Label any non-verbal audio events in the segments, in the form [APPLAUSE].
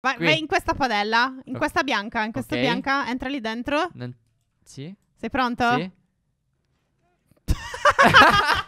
Vai, vai in questa padella, in okay. questa bianca, in questa okay. bianca, entra lì dentro. N- sì. Sei pronto? Sì. [LAUGHS] [LAUGHS]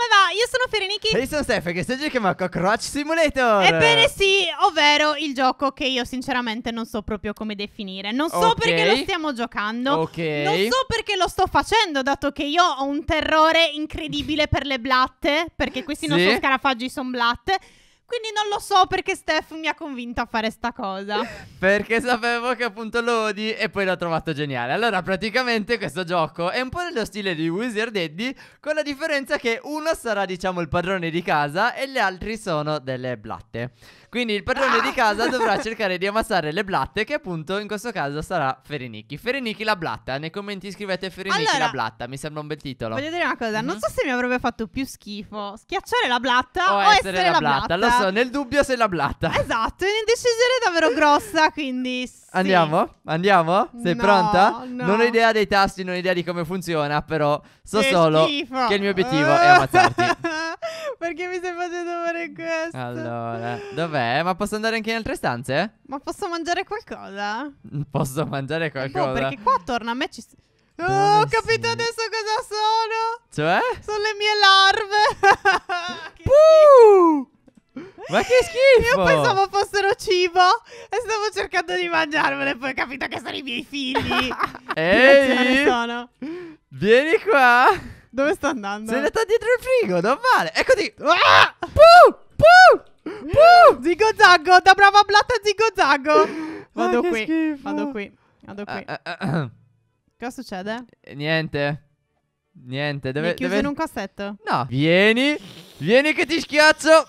come va? Io sono Fereniki. E io sono Steph che sto giocando con Cockroach Simulator. Ebbene sì, ovvero il gioco che io sinceramente non so proprio come definire. Non so okay. perché lo stiamo giocando. Ok. Non so perché lo sto facendo, dato che io ho un terrore incredibile per le blatte, perché questi sì. non sono scarafaggi, sono blatte. Quindi non lo so perché Steph mi ha convinto a fare sta cosa. [LAUGHS] perché sapevo che appunto lo odi e poi l'ho trovato geniale. Allora, praticamente questo gioco è un po' nello stile di Wizard Eddy, con la differenza che uno sarà, diciamo, il padrone di casa e gli altri sono delle blatte. Quindi il padrone ah! di casa [LAUGHS] dovrà cercare di ammazzare le blatte, che appunto in questo caso sarà Ferenicchi. Ferenicchi la blatta. Nei commenti scrivete Ferenicchi allora, la blatta. Mi sembra un bel titolo. Voglio dire una cosa: mm -hmm. non mhm. so se mi avrebbe fatto più schifo schiacciare la blatta o, o essere, essere, la, blatta. blatta. Lo grossa. Esatto. Nel dubbio se la blatta. Esatto, è un'indecisione davvero grossa, quindi sì. Andiamo? Andiamo? Sei no, pronta? No. Non ho idea dei tasti, non ho idea di come funziona, però so che solo schifo. che il mio obiettivo è ammazzarti. [LAUGHS] Perché mi sei facendo fare questo? Allora, dov'è? Ma posso andare anche in altre stanze? Ma posso mangiare qualcosa? Posso mangiare boh, qualcosa? No, perché qua attorno a me ci... Oh, ho capito sei? adesso cosa sono! Cioè? Sono le mie larve! [LAUGHS] che ma che schifo! Io pensavo fossero cibo e stavo cercando di mangiarmelo e poi ho capito che sono i miei figli. [LAUGHS] Ehi! Sono. Vieni qua! Dove sto andando? Se ne sta dietro il frigo, non vale. Eccoti! Ah! Puh! Puh! Puh! Zigo zaggo, da brava blatta zigo zaggo. [LAUGHS] Ah, vado, qui. vado qui, vado qui, vado qui. Cosa succede? Eh, niente. Niente, deve... Mi chiuso deve... in un cassetto? No. Vieni, vieni che ti schiaccio.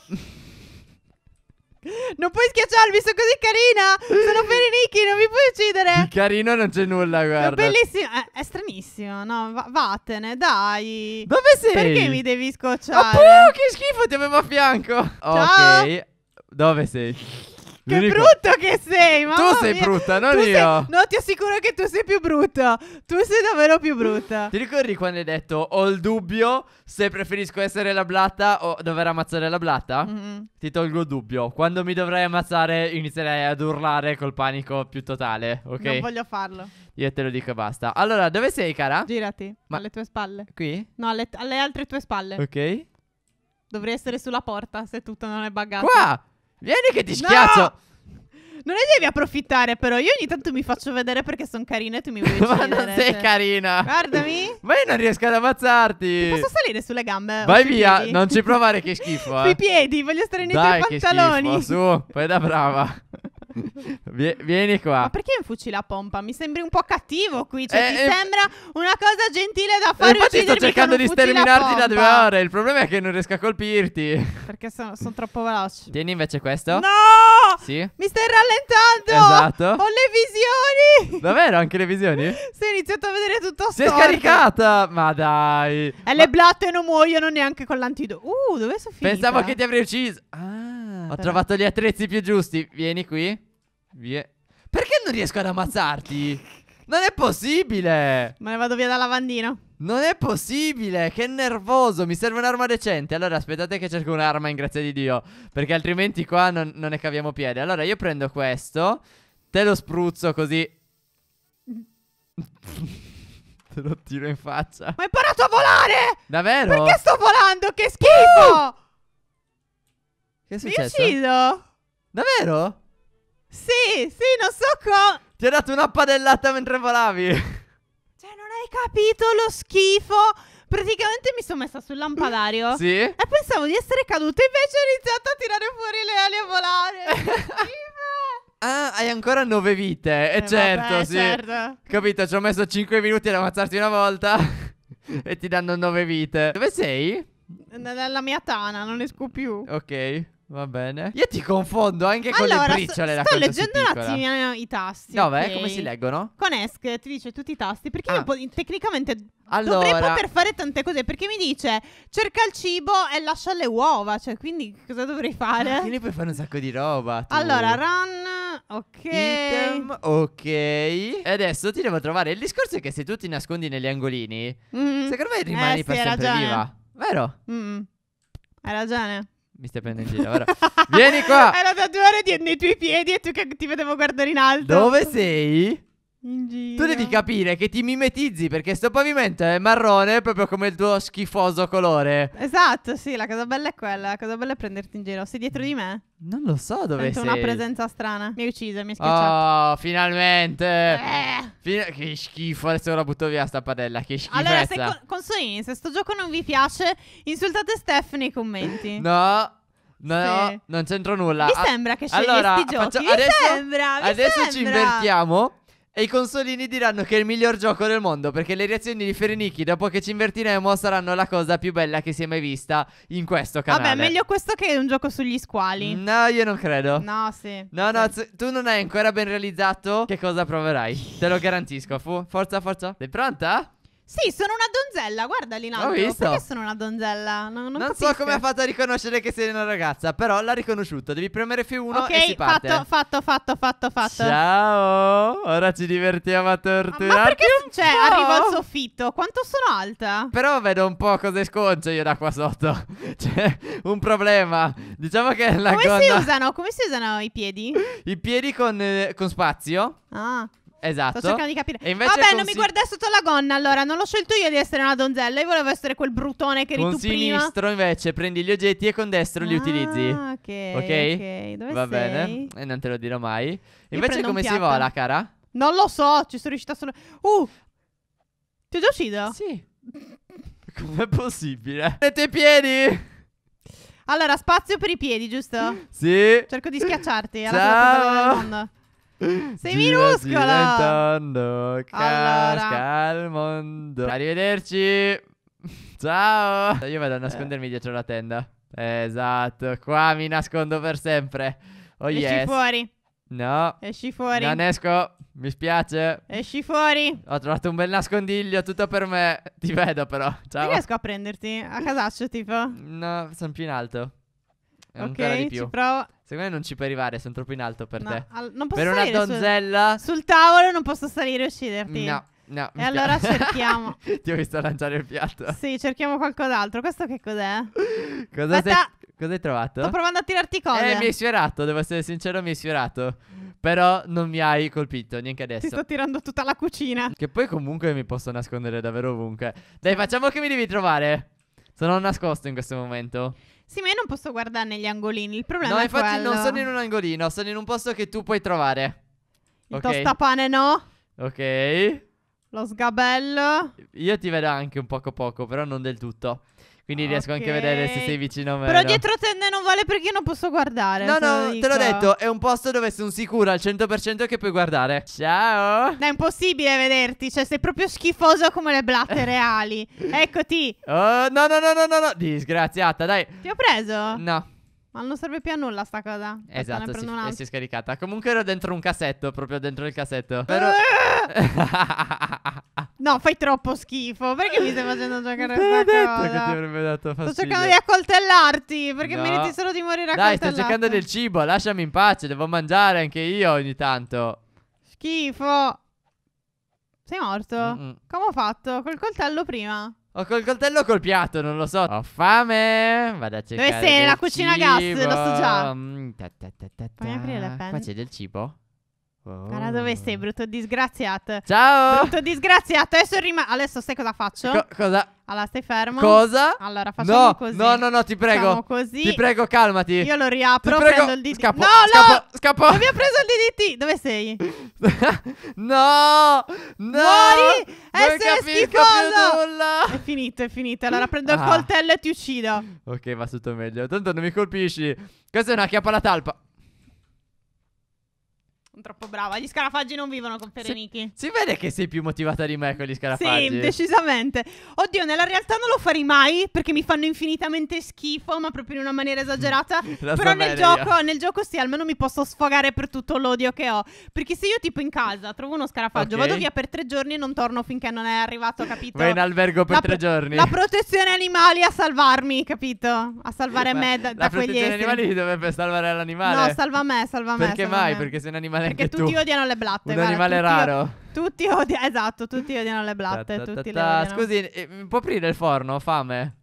Non puoi schiacciarmi, sono così carina. Sono per i Perinichi, non mi puoi uccidere. Di carino non c'è nulla, guarda. È bellissimo. È, è stranissimo. No, va- vattene, dai. Dove sei? Perché mi devi scocciare? oh, che schifo, ti avevo a fianco. Ciao. Ok. Dove sei? Che dico, brutto che sei, mamma Tu sei mia. brutta, non tu io. Sei, no, ti assicuro che tu sei più brutta. Tu sei davvero più brutta. ti ricordi quando hai detto ho il dubbio se preferisco essere la blatta o dover ammazzare la blatta? Mm-hmm. Ti tolgo il dubbio. Quando mi dovrai ammazzare inizierai ad urlare col panico più totale, ok? Non voglio farlo. Io te lo dico e basta. Allora, dove sei, cara? Girati. Ma... Alle tue spalle. Qui? No, alle, t- alle altre tue spalle. Ok. Dovrei essere sulla porta se tutto non è buggato. Qua! Vieni che ti schiaccio. No! Non ne devi approfittare, però. Io ogni tanto mi faccio vedere perché sono carina e tu mi vuoi uccidere. [LAUGHS] Ma non sei cioè. carina. Guardami. Ma io non riesco ad ammazzarti. Ti posso salire sulle gambe? Vai via, piedi? non ci provare che [LAUGHS] schifo. Eh. Sui piedi, voglio stare nei Dai, tuoi pantaloni. Dai, che schifo, su. Fai da brava. [LAUGHS] Vieni qua. Ma perché in fucile a pompa? Mi sembri un po' cattivo qui. Cioè, eh, ti eh, sembra una cosa gentile da eh, fare. Infatti, sto cercando di sterminarti da due ore. Il problema è che non riesco a colpirti. Perché sono, sono troppo veloci. Tieni invece questo. No! Sì. Mi stai rallentando. Esatto. Ho le visioni. Davvero? Anche le visioni? sì, [LAUGHS] ho iniziato a vedere tutto a Si è scaricata. Ma dai. E Ma... le blatte non muoiono neanche con l'antidoto. Uh, dove sono finita? Pensavo che ti avrei ucciso. Ah. Ho trovato gli attrezzi più giusti. Vieni qui. Via. Perché non riesco ad ammazzarti? Non è possibile. Ma ne vado via dal lavandino. Non è possibile, che nervoso, mi serve un'arma decente Allora aspettate che cerco un'arma in grazia di Dio Perché altrimenti qua non, non ne caviamo piede Allora io prendo questo Te lo spruzzo così [LAUGHS] Te lo tiro in faccia Ma hai imparato a volare! Davvero? Perché sto volando? Che schifo! Uh! Che è successo? Mi uccido. Davvero? Sì, sì, non so come. Ti ho dato una padellata mentre volavi. [LAUGHS] Cioè, non hai capito lo schifo. Praticamente mi sono messa sul lampadario. Sì. E pensavo di essere caduta, invece ho iniziato a tirare fuori le ali a volare. [LAUGHS] ah, hai ancora nove vite. E eh, eh certo, vabbè, sì. Certo. Capito, ci ho messo cinque minuti ad ammazzarti una volta. [LAUGHS] e ti danno nove vite. Dove sei? Nella mia tana, non esco più. Ok. Va bene. Io ti confondo anche allora, con le briciole. Sto, sto leggendo un attimo i tasti. No, okay. come si leggono? Con ESC ti dice tutti i tasti. Perché ah. io tecnicamente allora... dovrei poter fare tante cose. Perché mi dice cerca il cibo e lascia le uova. Cioè, quindi cosa dovrei fare? Ah, ne puoi fare un sacco di roba. Tu. Allora, run. Ok. Item, ok. E adesso ti devo trovare. Il discorso è che se tu ti nascondi negli angolini, mm. secondo me rimani eh, per sempre ragione. viva. Vero? Mm. Hai ragione. Mi stai prendendo in giro. Ora. Vieni [LAUGHS] qua. Era da due ore di, nei tuoi piedi e tu che ti vedevo guardare in alto. Dove sei? In giro. Tu devi capire che ti mimetizzi perché sto pavimento è marrone proprio come il tuo schifoso colore. Esatto, sì, la cosa bella è quella. La cosa bella è prenderti in giro. Sei dietro di me? Non lo so dove Sento sei. una presenza strana. Mi hai ucciso, mi hai oh, schiacciato. Oh, finalmente. Eh. Fina- che schifo. Adesso la butto via sta padella. Che schifo. Allora, se co- Alonso Se sto gioco non vi piace, insultate Steph nei commenti. No. No, sì. non c'entro nulla. Mi sembra che scegli allora, sti giochi. Faccio, adesso, sembra, adesso ci invertiamo. E i consolini diranno che è il miglior gioco del mondo perché le reazioni di Ferenicchi dopo che ci invertiremo saranno la cosa più bella che si è mai vista in questo canale. Vabbè, meglio questo che un gioco sugli squali. No, io non credo. No, sì. No, no, tu, tu non hai ancora ben realizzato che cosa proverai. Te lo garantisco, fu. Forza, forza. Sei pronta? Sì, sono una donzella, guarda lì in alto. visto. Perché sono una donzella? No, non, non so come ha fatto a riconoscere che sei una ragazza, però l'ha riconosciuto. Devi premere F1 okay, e si parte. Ok, fatto, fatto, fatto, fatto, Ciao, ora ci divertiamo a torturarti Ma perché, cioè, arrivo al soffitto? Quanto sono alta? Però vedo un po' cose sconce io da qua sotto. [LAUGHS] C'è un problema. Diciamo che la come gonna... Si usano, come si usano i piedi? I piedi con, eh, con spazio. Ah. Esatto. Sto cercando di capire. invece Vabbè, consig- non mi guardai sotto la gonna allora. Non l'ho scelto io di essere una donzella. Io volevo essere quel brutone che eri con tu prima. Con sinistro invece prendi gli oggetti e con destro li ah, utilizzi. Ok. Ok. Dove Va sei? bene. Eh, e non te lo dirò mai. Invece come si vola, cara? Non lo so. Ci sono riuscita solo. Uh. Ti ho già ucciso? Sì. [LAUGHS] Com'è possibile? Metti i piedi. Allora, spazio per i piedi, giusto? Sì. Cerco di schiacciarti. Alla Ciao. Sei minuscola! Intorno, casca allora. il mondo. Arrivederci. Ciao. Io vado a eh. nascondermi eh. dietro la tenda. Esatto, qua mi nascondo per sempre. Oh Esci yes. fuori. No. Esci fuori. Non esco. Mi spiace. Esci fuori. Ho trovato un bel nascondiglio, tutto per me. Ti vedo però. Ciao. Ti riesco a prenderti a casaccio tipo? No, sono più in alto. È un okay, di più. Secondo me non ci puoi arrivare, sono troppo in alto per no, te. Al- non posso per una donzella. Sul, sul tavolo non posso salire e ucciderti. No. No, e allora piace. cerchiamo. [LAUGHS] Ti ho visto lanciare il piatto. Sì, cerchiamo qualcos'altro. Questo che cos'è? [LAUGHS] cosa, sei, cosa hai trovato? Sto provando a tirarti eh, cose. Eh, mi hai sfiorato, devo essere sincero, mi hai sfiorato. Però non mi hai colpito, neanche adesso. Ti sto tirando tutta la cucina. Che poi comunque mi posso nascondere davvero ovunque. Dai, facciamo che mi devi trovare. Sono nascosto in questo momento. Sì, ma io non posso guardare negli angolini. Il problema no, è quello. No, infatti non sono in un angolino, sono in un posto che tu puoi trovare. Il okay. tostapane no. Ok. Lo sgabello. Io ti vedo anche un poco poco, però non del tutto. Quindi okay. riesco anche a vedere se sei vicino a me. Però dietro tende non vale perché io non posso guardare. No, no, te l'ho detto. È un posto dove sono sicura al 100% che puoi guardare. Ciao. No, è impossibile vederti. Cioè, sei proprio schifoso come le blatte [LAUGHS] reali. Eccoti. Oh, no, no, no, no, no, no. Disgraziata, dai. Ti ho preso? No. Ma non serve più a nulla sta cosa. Esatto, si, una... si è scaricata. Comunque ero dentro un cassetto, proprio dentro il cassetto. Ah! Però... [LAUGHS] no, fai troppo schifo. Perché mi stai facendo giocare a questa detto cosa? Che ti avrebbe dato fastidio. Sto cercando di accoltellarti, perché no. meriti solo di morire a Dai, sto cercando del cibo, lasciami in pace, devo mangiare anche io ogni tanto. Schifo. Sei morto? Mm -mm. Come ho fatto? Col coltello prima? Ho col coltello col piatto, non lo so. Ho fame. Vado a cercare. Dove sei? Nella cucina a gas, lo so già. Mm, aprire la penna? Qua c'è del cibo. Oh. Guarda dove sei, brutto disgraziato. Ciao. Brutto disgraziato. Adesso, rima- adesso sai cosa faccio? Co cosa? Allora, stai fermo. Cosa? Allora, facciamo no, così. No, no, no, ti prego. Facciamo così. Ti prego, calmati. Io lo riapro, ti prego. prendo il DDT. Scappo, no, scappo, no! Scappo. Non mi ha preso il DDT. Dove sei? [LAUGHS] no! No! Muori! Non eh, capisco nulla. È finito, è finito. Allora, [LAUGHS] prendo ah. il coltello e ti uccido. Ok, va tutto meglio. Tanto non mi colpisci. Questa è una chiappa alla talpa. Sono troppo brava. Gli scarafaggi non vivono con Perenichi. Si, si vede che sei più motivata di me con gli scarafaggi. Sì, decisamente. Oddio, nella realtà non lo farei mai perché mi fanno infinitamente schifo, ma proprio in una maniera esagerata. [LAUGHS] Però nel gioco, nel gioco, sì, almeno mi posso sfogare per tutto l'odio che ho. Perché se io tipo in casa trovo uno scarafaggio, okay. vado via per tre giorni e non torno finché non è arrivato, capito? Vai in albergo per la tre giorni. La protezione animali a salvarmi, capito? A salvare ma me da, da quegli esseri. La protezione animali dovrebbe salvare l'animale. No, salva me, salva me. Perché salva mai? Me. Perché sei un animale perché tutti odiano le blatte. Un guarda, animale raro. Io... Tutti odiano, esatto, tutti odiano le blatte. Ta, ta, ta, tutti le Scusi, eh, può aprire il forno? fame.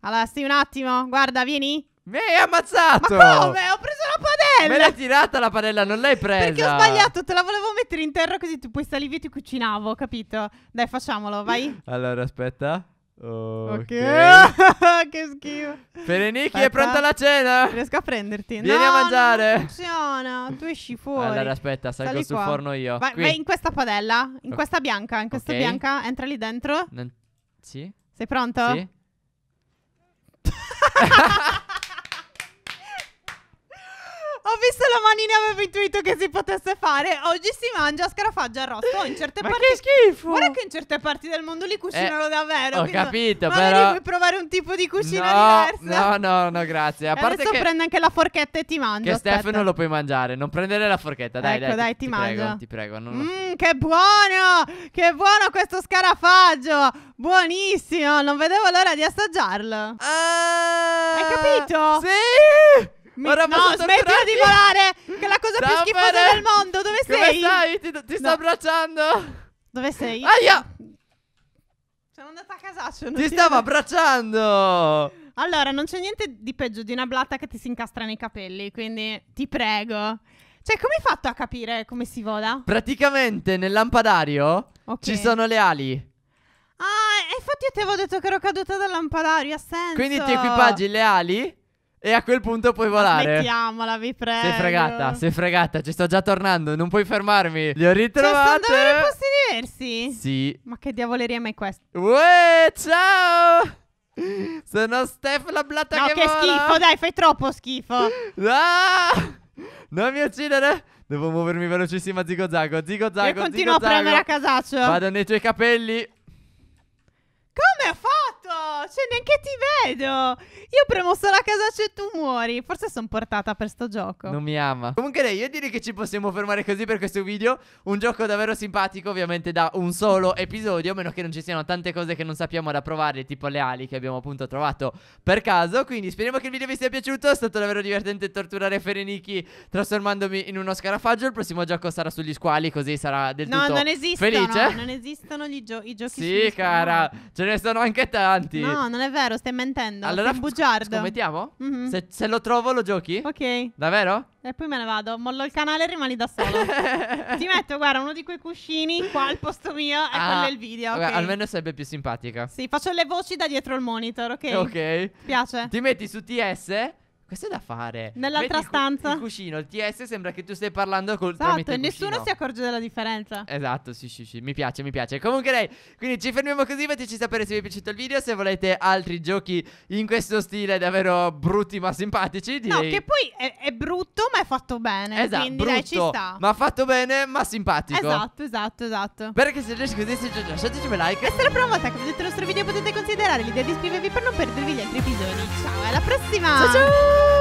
Allora, stai un attimo. Guarda, vieni. Mi hai ammazzato! Ma come? Ho preso la padella! Me l'hai tirata la padella, non l'hai presa! Perché ho sbagliato, te la volevo mettere in terra così tu puoi salire e ti cucinavo, capito? Dai, facciamolo, vai. Allora, aspetta. Ok, [LAUGHS] che schifo. Pereniki è pronta la cena. Riesco a prenderti. Vieni no, a mangiare. Non funziona. Tu esci fuori. Allora, aspetta, salgo sul forno io. Vai, vai, in questa padella. In questa bianca. In questa okay. bianca. Entra lì dentro. Non... Sì. Sei pronto? Sì. [LAUGHS] [LAUGHS] Ho visto la manina e avevo intuito che si potesse fare. Oggi si mangia scarafaggio arrosto in certe ma che schifo! Guarda che in certe parti del mondo li cucinano eh, davvero. Ho capito, magari però. Magari puoi provare un tipo di cucina no, diversa. No, no, no, grazie. A parte adesso che... prende anche la forchetta e ti mangia. Che aspetta. Stefano lo puoi mangiare. Non prendere la forchetta, dai, ecco, dai. dai ti, ti mangio. Prego, ti prego. Mm, che buono! Che buono questo scarafaggio! Buonissimo! Non vedevo l'ora di assaggiarlo. Ah, Hai capito? Sì! Mi... Ora no, smettila di volare! Che è la cosa più schifosa del mondo! Dove Come sei? Stai? Ti, ti no. sto abbracciando! Dove sei? Aia! Sono andata a casaccio. Ti, ti stavo abbracciando! Allora, non c'è niente di peggio di una blatta che ti si incastra nei capelli, quindi ti prego. Cioè, come hai fatto a capire come si vola? Praticamente nel lampadario okay. ci sono le ali. Ah, infatti io ti avevo detto che ero caduta dal lampadario, ha senso. Quindi ti equipaggi le ali e a quel punto puoi volare. Mettiamola, vi prego. Sei fregata, sei fregata. Ci sto già tornando. Non puoi fermarmi. Li ho ritrovati. Cioè, stanno posti diversi? Sì. Ma che diavoleria è mai questa? Uè, ciao! Sono Steph la blatta no, che, che vola. schifo, dai, fai troppo schifo. [LAUGHS] No! Non mi uccidere. Devo muovermi velocissima zigo zago. Zigo zago. Io continuo zigo, a premere a casaccio. Vado nei tuoi capelli. Cioè, neanche ti vedo. Io premo solo a casa e tu muori. Forse sono portata per sto gioco. Non mi ama. Comunque, dai, io direi che ci possiamo fermare così per questo video. Un gioco davvero simpatico, ovviamente, da un solo episodio. A meno che non ci siano tante cose che non sappiamo da provare, tipo le ali che abbiamo appunto trovato per caso. Quindi, speriamo che il video vi sia piaciuto. È stato davvero divertente torturare Fereniki trasformandomi in uno scarafaggio. Il prossimo gioco sarà sugli squali, così sarà del no, tutto non esistono, felice. non esistono gio i giochi sì, sugli squali. Sì, cara, ce ne sono anche tanti. No, No, non è vero, stai mentendo. Allora, sei bugiardo. Scommettiamo? Mm-hmm. Se, se, lo trovo, lo giochi? Ok. Davvero? E poi me ne vado. Mollo il canale e rimani da solo. [LAUGHS] Ti metto, guarda, uno di quei cuscini qua al posto mio e ah, quello è il video. Okay. Okay, almeno sarebbe più simpatica. Sì, faccio le voci da dietro il monitor, ok? Ok. Ti piace. Ti metti su TS questo è da fare. Nell'altra Vedi stanza. Il, cu- il TS sembra che tu stai parlando col esatto, tramite Esatto, nessuno si accorge della differenza. Esatto, sì, sì, sì, mi piace, mi piace. Comunque dai, quindi ci fermiamo così, fateci sapere se vi è piaciuto il video, se volete altri giochi in questo stile davvero brutti ma simpatici, direi. No, che poi è, è brutto ma è fatto bene, esatto, quindi brutto, dai, ci sta. ma fatto bene ma simpatico. Esatto, esatto, esatto. Perché se riesci così, se già, lasciateci un like. E se la prima volta che vedete il nostro video potete considerare l'idea di iscrivervi per non perdervi gli altri episodi. Ciao, alla prossima! Ciao ciao!